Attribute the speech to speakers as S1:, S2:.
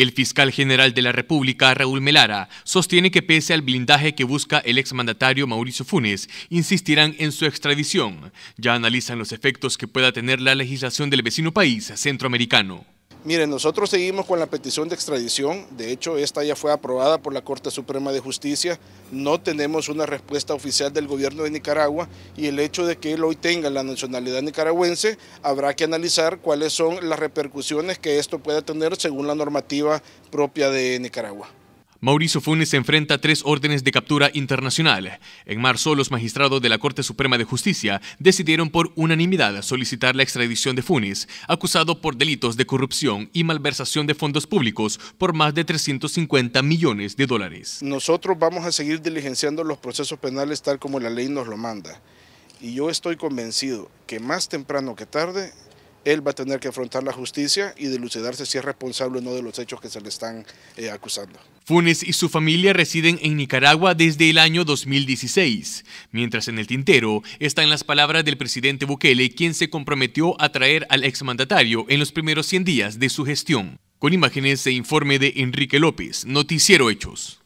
S1: El fiscal general de la República, Raúl Melara, sostiene que pese al blindaje que busca el exmandatario Mauricio Funes, insistirán en su extradición. Ya analizan los efectos que pueda tener la legislación del vecino país centroamericano.
S2: Miren, nosotros seguimos con la petición de extradición, de hecho esta ya fue aprobada por la Corte Suprema de Justicia, no tenemos una respuesta oficial del gobierno de Nicaragua y el hecho de que él hoy tenga la nacionalidad nicaragüense habrá que analizar cuáles son las repercusiones que esto pueda tener según la normativa propia de Nicaragua.
S1: Mauricio Funes enfrenta tres órdenes de captura internacional. En marzo, los magistrados de la Corte Suprema de Justicia decidieron por unanimidad solicitar la extradición de Funes, acusado por delitos de corrupción y malversación de fondos públicos por más de 350 millones de dólares.
S2: Nosotros vamos a seguir diligenciando los procesos penales tal como la ley nos lo manda. Y yo estoy convencido que más temprano que tarde él va a tener que afrontar la justicia y dilucidarse si es responsable o no de los hechos que se le están eh, acusando.
S1: Funes y su familia residen en Nicaragua desde el año 2016, mientras en el tintero están las palabras del presidente Bukele, quien se comprometió a traer al exmandatario en los primeros 100 días de su gestión. Con imágenes e informe de Enrique López, Noticiero Hechos.